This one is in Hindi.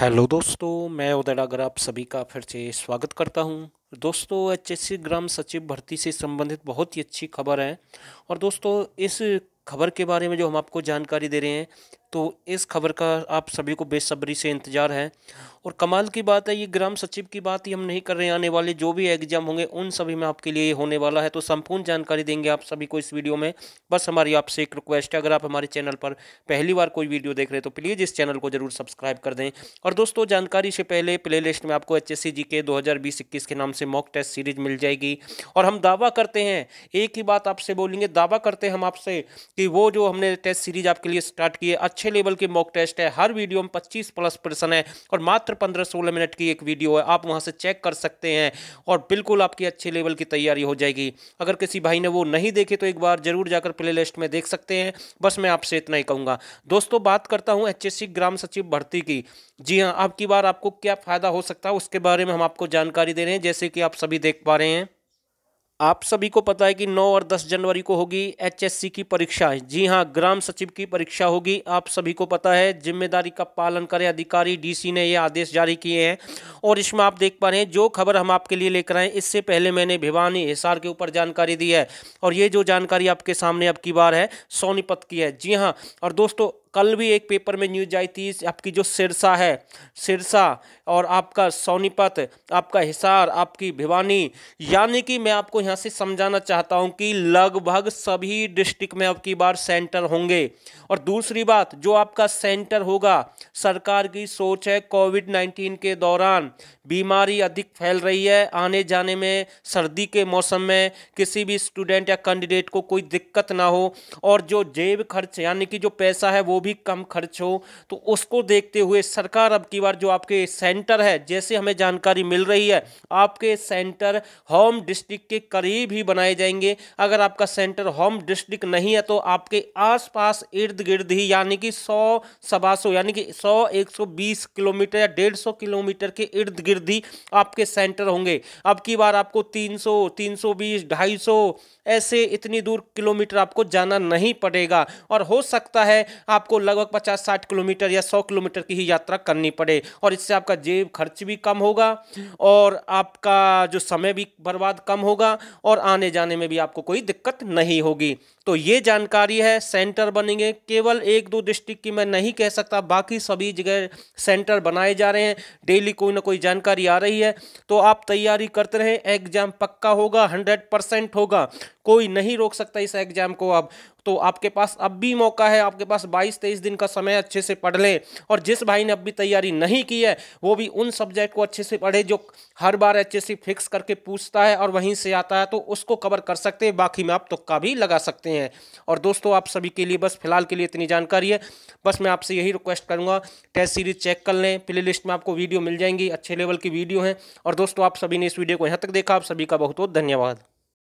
हेलो दोस्तों मैं उदय डागर आप सभी का फिर से स्वागत करता हूं दोस्तों एचएससी ग्राम सचिव भर्ती से संबंधित बहुत ही अच्छी खबर है और दोस्तों इस खबर के बारे में जो हम आपको जानकारी दे रहे हैं तो इस खबर का आप सभी को बेसब्री से इंतजार है और कमाल की बात है ये ग्राम सचिव की बात ही हम नहीं कर रहे आने वाले जो भी एग्जाम होंगे उन सभी में आपके लिए होने वाला है तो संपूर्ण जानकारी देंगे आप सभी को इस वीडियो में बस हमारी आपसे एक रिक्वेस्ट है अगर आप हमारे चैनल पर पहली बार कोई वीडियो देख रहे हैं तो प्लीज़ इस चैनल को जरूर सब्सक्राइब कर दें और दोस्तों जानकारी से पहले प्ले में आपको एच एस के दो के नाम से मॉक टेस्ट सीरीज मिल जाएगी और हम दावा करते हैं एक ही बात आपसे बोलेंगे दावा करते हैं हम आपसे कि वो जो हमने टेस्ट सीरीज आपके लिए स्टार्ट किए अच्छा अच्छे लेवल के मॉक टेस्ट है हर वीडियो में पच्चीस प्लस प्रश्न है और मात्र पंद्रह सोलह मिनट की एक वीडियो है आप वहाँ से चेक कर सकते हैं और बिल्कुल आपकी अच्छे लेवल की तैयारी हो जाएगी अगर किसी भाई ने वो नहीं देखे तो एक बार जरूर जाकर प्ले लिस्ट में देख सकते हैं बस मैं आपसे इतना ही कहूँगा दोस्तों बात करता हूँ एच ग्राम सचिव भर्ती की जी हाँ अब बार आपको क्या फ़ायदा हो सकता है उसके बारे में हम आपको जानकारी दे रहे हैं जैसे कि आप सभी देख पा रहे हैं आप सभी को पता है कि 9 और 10 जनवरी को होगी एचएससी की परीक्षा जी हाँ ग्राम सचिव की परीक्षा होगी आप सभी को पता है जिम्मेदारी का पालन करें अधिकारी डीसी ने ये आदेश जारी किए हैं और इसमें आप देख पा रहे हैं जो खबर हम आपके लिए लेकर आए इससे पहले मैंने भिवानी हिसार के ऊपर जानकारी दी है और ये जो जानकारी आपके सामने अब की बार है सोनीपत की है जी हाँ और दोस्तों कल भी एक पेपर में न्यूज आई थी आपकी जो सिरसा है सिरसा और आपका सोनीपत आपका हिसार आपकी भिवानी यानी कि मैं आपको यहाँ से समझाना चाहता हूँ कि लगभग सभी डिस्ट्रिक्ट में अब की बार सेंटर होंगे और दूसरी बात जो आपका सेंटर होगा सरकार की सोच है कोविड नाइन्टीन के दौरान बीमारी अधिक फैल रही है आने जाने में सर्दी के मौसम में किसी भी स्टूडेंट या कैंडिडेट को कोई दिक्कत ना हो और जो जेब खर्च यानी कि जो पैसा है वो भी कम खर्च हो तो उसको देखते हुए सरकार अब की बार जो आपके सेंटर है जैसे हमें जानकारी मिल रही है आपके सेंटर होम डिस्ट्रिक्ट के करीब ही बनाए जाएंगे अगर आपका सेंटर होम डिस्ट्रिक्ट नहीं है तो आपके आसपास इर्द गिर्द ही यानी कि सौ सवा यानी कि सौ एक सौ बीस किलोमीटर या डेढ़ सौ किलोमीटर के इर्द गिर्द ही आपके सेंटर होंगे अब की बार आपको तीन सौ तीन सौ बीस ढाई सौ ऐसे इतनी दूर किलोमीटर आपको जाना नहीं पड़ेगा और हो सकता है आपको लगभग पचास साठ किलोमीटर या सौ किलोमीटर की ही यात्रा करनी पड़े और इससे आपका जेब खर्च भी कम होगा और आपका जो समय भी बर्बाद कम होगा और आने जाने में भी आपको कोई दिक्कत नहीं होगी तो ये जानकारी है सेंटर बनेंगे केवल एक दो डिस्ट्रिक्ट की मैं नहीं कह सकता बाकी सभी जगह सेंटर बनाए जा रहे हैं डेली कोई ना कोई जानकारी आ रही है तो आप तैयारी करते रहें एग्जाम पक्का होगा हंड्रेड परसेंट होगा कोई नहीं रोक सकता इस एग्जाम को अब तो आपके पास अब भी मौका है आपके पास 22 तेईस दिन का समय अच्छे से पढ़ लें और जिस भाई ने अब भी तैयारी नहीं की है वो भी उन सब्जेक्ट को अच्छे से पढ़े जो हर बार अच्छे से फिक्स करके पूछता है और वहीं से आता है तो उसको कवर कर सकते हैं बाकी में आप तुक्का भी लगा सकते हैं और दोस्तों आप सभी के लिए बस फिलहाल के लिए इतनी जानकारी है बस मैं आपसे यही रिक्वेस्ट करूँगा टेस्ट सीरीज चेक कर लें प्ले लिस्ट में आपको वीडियो मिल जाएंगी अच्छे लेवल की वीडियो हैं और दोस्तों आप सभी ने इस वीडियो को यहाँ तक देखा आप सभी का बहुत बहुत धन्यवाद